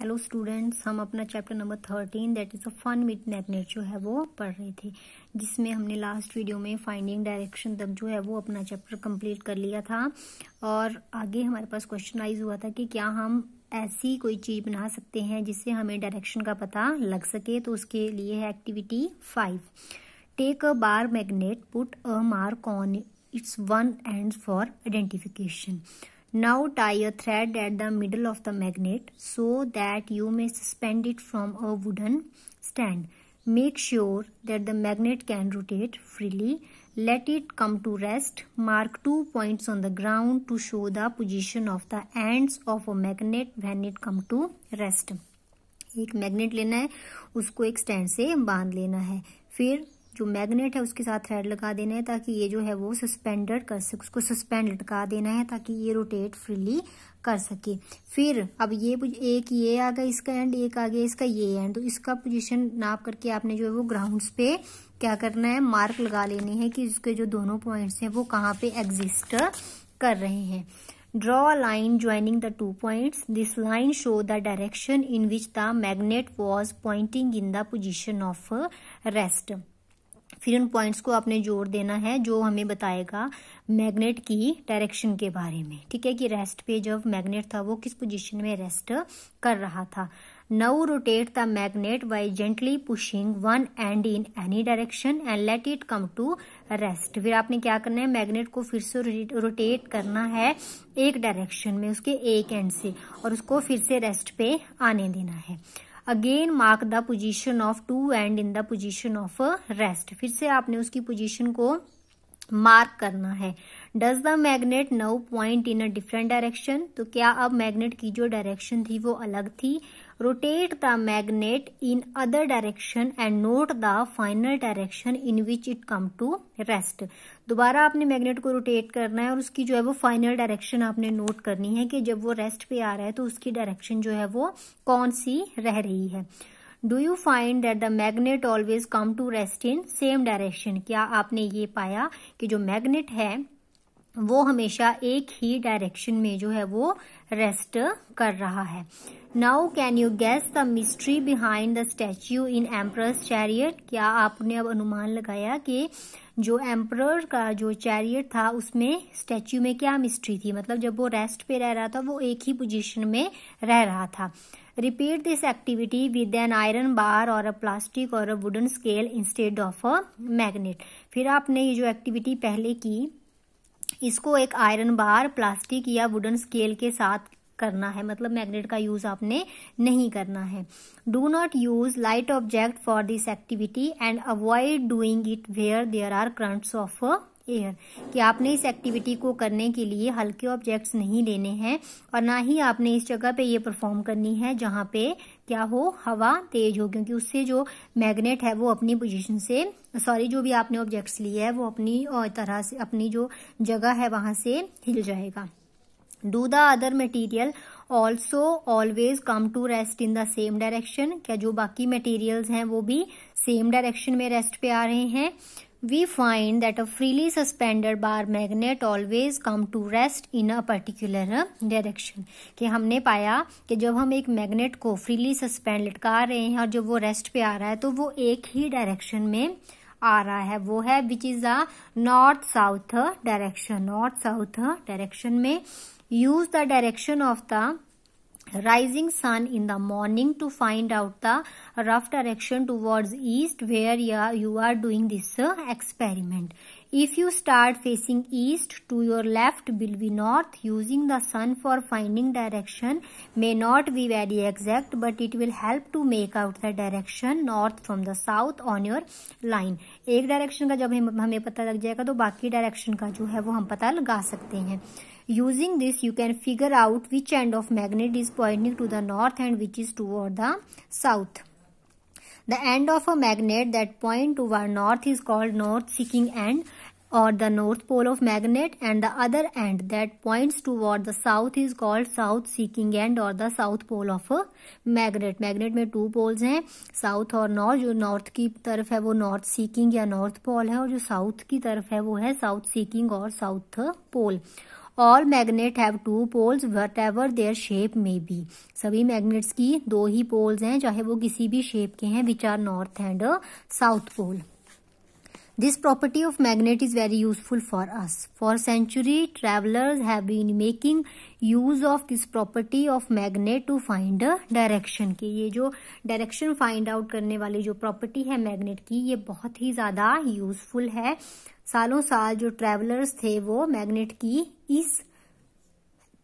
Hello students हम अपना chapter number thirteen that is a fun with magnet जो है वो पढ़ रहे थे जिसमें हमने लास्ट वीडियो में फाइंडिंग डायरेक्शन तक जो है वो अपना चैप्टर कंप्लीट कर लिया था और आगे हमारे पास क्वेश्चन आइज हुआ था कि क्या हम ऐसी कोई चीज़ बना सकते हैं जिससे हमें डायरेक्शन का पता लग सके तो उसके लिए है activity five take a bar magnet put a mark on its one end for identification Now tie a thread at the middle of the magnet so that you may suspend it from a wooden stand. Make sure that the magnet can rotate freely. Let it come to rest. Mark two points on the ground to show the position of the ends of a magnet when it come to rest. एक magnet लेना है उसको एक stand से बांध लेना है फिर जो मैग्नेट है उसके साथ थ्रेड लगा देना है ताकि ये जो है वो सस्पेंडेड कर सके उसको सस्पेंड लटका देना है ताकि ये रोटेट फ्रीली कर सके फिर अब ये एक ये आ गया इसका एंड एक आ गया इसका ये एंड तो इसका पोजीशन नाप करके आपने जो है वो ग्राउंड्स पे क्या करना है मार्क लगा लेने हैं कि इसके जो दोनों पॉइंट्स हैं वो कहाँ पे एग्जिस्ट कर रहे हैं draw line joining the two point this line show the direction in which the the was pointing in the position of rest फिर उन पॉइंट्स को आपने जोड़ देना है जो हमें बताएगा मैग्नेट की डायरेक्शन के बारे में ठीक है कि रेस्ट पे जब मैग्नेट था वो किस पोजीशन में रेस्ट कर रहा था now rotate the magnet by gently pushing one end in any direction and let it come to rest फिर आपने क्या करना है मैग्नेट को फिर से रोटेट करना है एक डायरेक्शन में उसके एक एंड से और उसको फिर से रेस्ट पे आने देना है again mark the position of two end in the position of rest फिर से आपने उसकी पोजिशन को मार्क करना है does the magnet now point in a different direction तो क्या अब मैग्नेट की जो डायरेक्शन थी वो अलग थी rotate the magnet in other direction and note the final direction in which it come to rest दोबारा आपने मैग्नेट को रोटेट करना है और उसकी जो है वो फाइनल डायरेक्शन आपने नोट करनी है कि जब वो रेस्ट पे आ रहा है तो उसकी डायरेक्शन जो है वो कौन सी रह रही है do you find that the magnet always come to rest in same direction क्या आपने ये पाया कि जो मैग्नेट है वो हमेशा एक ही डायरेक्शन में जो है वो रेस्ट कर रहा है now can you guess the mystery behind the statue in empress chariot क्या आपने अब अनुमान लगाया कि जो एम्प्रर का जो चैरियट था उसमें स्टैच्यू में क्या मिस्ट्री थी मतलब जब वो रेस्ट पे रह रहा था वो एक ही पोजीशन में रह रहा था repeat this activity with an iron bar और अ प्लास्टिक और a wooden scale instead of a magnet फिर आपने ये जो एक्टिविटी पहले की इसको एक आयरन बार प्लास्टिक या वुडन स्केल के साथ करना है मतलब मैग्नेट का यूज आपने नहीं करना है do not use light object for this activity and avoid doing it where there are currents of air कि आपने इस एक्टिविटी को करने के लिए हल्के ऑब्जेक्ट्स नहीं लेने हैं और ना ही आपने इस जगह पे ये परफॉर्म करनी है जहां पे क्या हो हवा तेज हो क्योंकि उससे जो मैग्नेट है वो अपनी पोजीशन से सॉरी जो भी आपने ऑब्जेक्ट्स लिए है वो अपनी तरह से अपनी जो जगह है वहां से हिल जाएगा Do the other material also always come to rest in the same direction? क्या जो बाकी materials हैं वो भी same direction में rest पे आ रहे हैं we find that a freely suspended bar magnet always come to rest in a particular direction कि हमने पाया कि जब हम एक magnet को freely suspend लटका रहे हैं और जब वो rest पे आ रहा है तो वो एक ही direction में आ रहा है वो है which is a north south direction north south direction में Use the direction of the rising sun in the morning to find out the rough direction towards east where you are doing this uh, experiment. If you start facing east to your left will be north. Using the sun for finding direction may not be very exact but it will help to make out the direction north from the south on your line. एक direction का जब हमें पता लग जाएगा तो बाकी direction का जो है वो हम पता लगा सकते हैं using this you can figure out which end of magnet is pointing to the north and which is toward the south The end of a magnet that point toward north is called north seeking end or the north pole of magnet and the other end that points toward the south is called south seeking end or the south pole of a magnet magnet में two poles हैं south और north जो north की तरफ है वो north seeking या north pole है और जो south की तरफ है वो है south seeking और south pole all magnet have two poles whatever their shape में बी सभी मैग्नेट्स की दो ही पोल्स हैं चाहे वो किसी भी शेप के हैं which are north and south pole This property of magnet is very useful for us. For century, travelers have been making use of this property of magnet to find a direction कि ये जो direction find out करने वाली जो property है magnet की ये बहुत ही ज़्यादा useful है सालों साल जो ट्रेवलर्स थे वो मैग्नेट की इस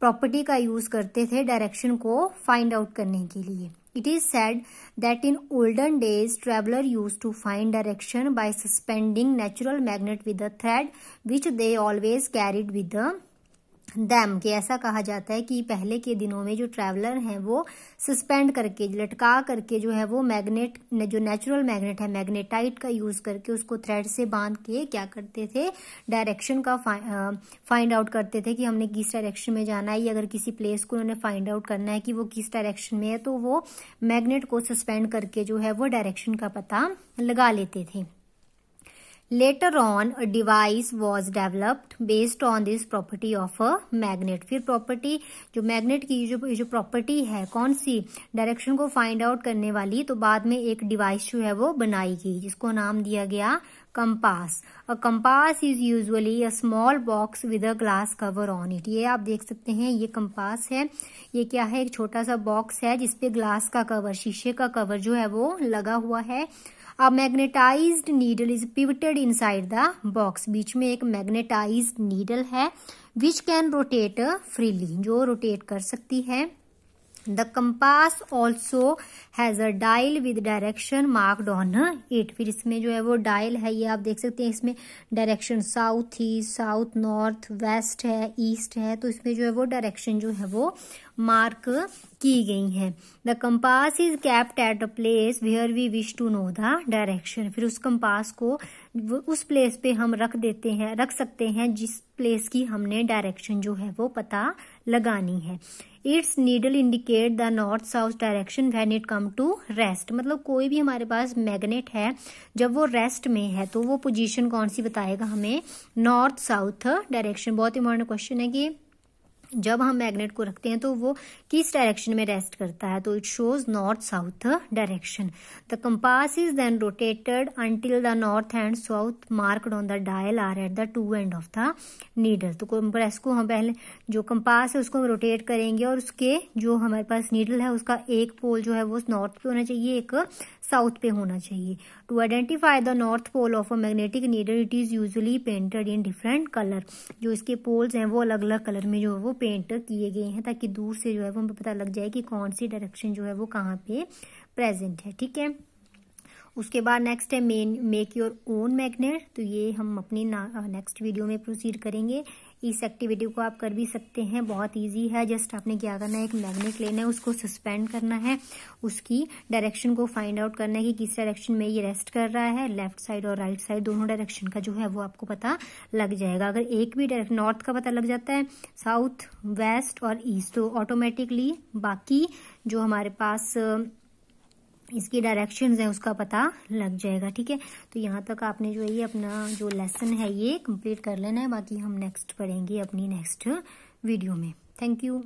प्रॉपर्टी का यूज करते थे डायरेक्शन को फाइंड आउट करने के लिए it is said that in olden days traveller use to find direction by suspending natural magnet with a thread which they always carried with a them के ऐसा कहा जाता है कि पहले के दिनों में जो ट्रैवलर हैं वो सस्पेंड करके लटका करके जो है वो मैग्नेट जो नेचुरल मैग्नेट है मैग्नेटाइट का यूज करके उसको थ्रेड से बांध के क्या करते थे डायरेक्शन का फाइंड आउट करते थे कि हमने किस डायरेक्शन में जाना है या अगर किसी प्लेस को उन्होंने फाइंड आउट करना है कि वो किस डायरेक्शन में है तो वो मैग्नेट को सस्पेंड करके जो है वो डायरेक्शन का पता लगा लेते थे later on a device was developed based on this property of a magnet फिर प्रॉपर्टी जो मैग्नेट की जो जो प्रॉपर्टी है कौन सी डायरेक्शन को फाइंड आउट करने वाली तो बाद में एक डिवाइस जो है वो बनाई गई जिसको नाम दिया गया compass a compass is usually a small box with a glass cover on it ये आप देख सकते हैं ये कंपास है ये क्या है एक छोटा सा बॉक्स है जिसपे ग्लास का कवर शीशे का कवर जो है वो लगा हुआ है a magnetize needle is pivoted inside the box बीच में एक मैग्नेटाइज नीडल है विच कैन रोटेट फ्रीली जो रोटेट कर सकती है the compass also has a dial with direction marked on it फिर इसमें जो है वो डायल है ये आप देख सकते हैं इसमें direction south east south north west है ईस्ट है तो इसमें जो है वो डायरेक्शन जो है वो मार्क की गई है the compass is kept at a place where we wish to know the direction फिर उस कंपास को उस प्लेस पे हम रख देते हैं रख सकते हैं जिस प्लेस की हमने डायरेक्शन जो है वो पता लगानी है its needle indicate the north south direction when it come to rest मतलब कोई भी हमारे पास मैग्नेट है जब वो रेस्ट में है तो वो पोजीशन कौन सी बताएगा हमें नॉर्थ साउथ डायरेक्शन बहुत इंपॉर्टेंट क्वेश्चन है कि जब हम मैग्नेट को रखते हैं तो वो किस डायरेक्शन में रेस्ट करता है तो it shows north south direction the compass is then rotated until the north and south marked on the dial are at the two end of the needle तो कंप्रेस को हम पहले जो कंपास है उसको हम रोटेट करेंगे और उसके जो हमारे पास नीडल है उसका एक पोल जो है वो नॉर्थ पे होना चाहिए एक साउथ पे होना चाहिए to identify the north pole of a magnetic needle it is usually painted in different colour जो इसके पोल्स हैं वो अलग अलग कलर में जो है वो पेंट किए गए हैं ताकि दूर से जो है वो हमें पता लग जाए कि कौन सी डायरेक्शन जो है वो कहाँ पे प्रेजेंट है ठीक है उसके बाद नेक्स्ट है main make your own magnet तो ये हम अपनी नेक्स्ट वीडियो में प्रोसीड करेंगे इस एक्टिविटी को आप कर भी सकते हैं बहुत इजी है जस्ट आपने क्या करना है एक मैग्नेट लेना है उसको सस्पेंड करना है उसकी डायरेक्शन को फाइंड आउट करना है कि किस डायरेक्शन में ये रेस्ट कर रहा है लेफ्ट साइड और राइट साइड दोनों डायरेक्शन का जो है वो आपको पता लग जाएगा अगर एक भी डायरेक्शन नॉर्थ का पता लग जाता है साउथ वेस्ट और ईस्ट तो ऑटोमेटिकली बाकी जो हमारे पास इसकी डायरेक्शंस है उसका पता लग जाएगा ठीक है तो यहाँ तक आपने जो है ये अपना जो लेसन है ये कंप्लीट कर लेना है बाकी हम नेक्स्ट पढ़ेंगे अपनी नेक्स्ट वीडियो में थैंक यू